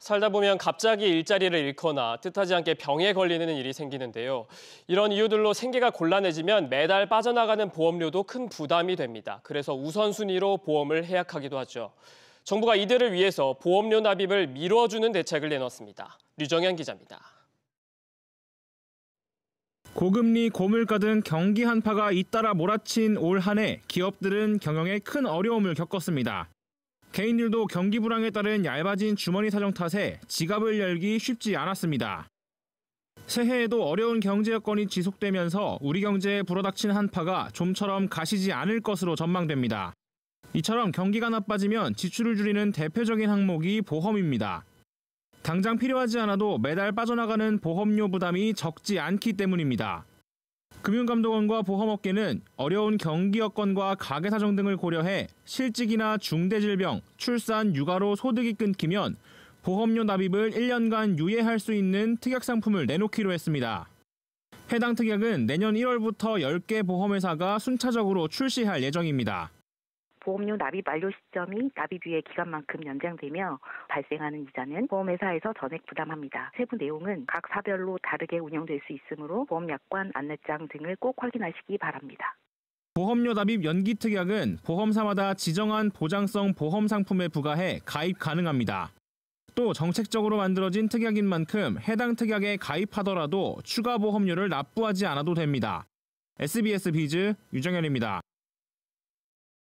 살다 보면 갑자기 일자리를 잃거나 뜻하지 않게 병에 걸리는 일이 생기는데요. 이런 이유들로 생계가 곤란해지면 매달 빠져나가는 보험료도 큰 부담이 됩니다. 그래서 우선순위로 보험을 해약하기도 하죠. 정부가 이들을 위해서 보험료 납입을 미뤄주는 대책을 내놓습니다 류정현 기자입니다. 고금리, 고물가 등 경기 한파가 잇따라 몰아친 올 한해 기업들은 경영에 큰 어려움을 겪었습니다. 개인들도 경기 불황에 따른 얇아진 주머니 사정 탓에 지갑을 열기 쉽지 않았습니다. 새해에도 어려운 경제 여건이 지속되면서 우리 경제에 불어닥친 한파가 좀처럼 가시지 않을 것으로 전망됩니다. 이처럼 경기가 나빠지면 지출을 줄이는 대표적인 항목이 보험입니다. 당장 필요하지 않아도 매달 빠져나가는 보험료 부담이 적지 않기 때문입니다. 금융감독원과 보험업계는 어려운 경기 여건과 가계 사정 등을 고려해 실직이나 중대질병, 출산, 육아로 소득이 끊기면 보험료 납입을 1년간 유예할 수 있는 특약 상품을 내놓기로 했습니다. 해당 특약은 내년 1월부터 10개 보험회사가 순차적으로 출시할 예정입니다. 보험료 납입 완료 시점이 납입유예 기간만큼 연장되며 발생하는 이자는 보험회사에서 전액 부담합니다. 세부 내용은 각 사별로 다르게 운영될 수 있으므로 보험약관 안내장 등을 꼭 확인하시기 바랍니다. 보험료 납입 연기 특약은 보험사마다 지정한 보장성 보험 상품에 부과해 가입 가능합니다. 또 정책적으로 만들어진 특약인 만큼 해당 특약에 가입하더라도 추가 보험료를 납부하지 않아도 됩니다. SBS 비즈 유정현입니다.